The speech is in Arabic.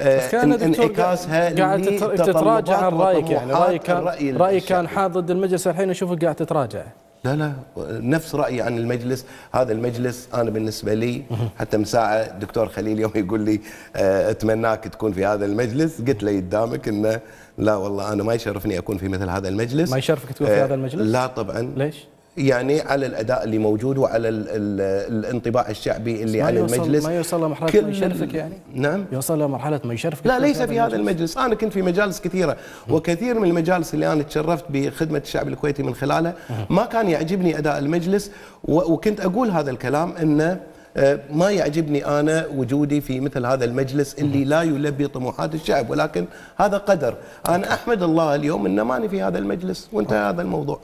آه، انعكاسها قاعد تتراجع عن رايك يعني رأي كان رأي كان حاضر ضد المجلس الحين اشوفك قاعد تتراجع لا لا نفس رايي عن المجلس هذا المجلس انا بالنسبه لي حتى من ساعه الدكتور خليل يوم يقول لي آه، اتمناك تكون في هذا المجلس قلت له قدامك انه لا والله انا ما يشرفني اكون في مثل هذا المجلس ما يشرفك تكون في آه، هذا المجلس لا طبعا ليش يعني على الاداء اللي موجود وعلى الـ الـ الانطباع الشعبي اللي على يوصل المجلس ما يوصل لمرحله ما يشرفك يعني نعم يوصل لمرحله ما يشرفك لا ليس في هذا المجلس انا كنت في مجالس كثيره وكثير من المجالس اللي انا تشرفت بخدمه الشعب الكويتي من خلالها ما كان يعجبني اداء المجلس وكنت اقول هذا الكلام انه آه، ما يعجبني انا وجودي في مثل هذا المجلس اللي لا يلبي طموحات الشعب ولكن هذا قدر انا احمد الله اليوم ان ماني في هذا المجلس وانتهى هذا الموضوع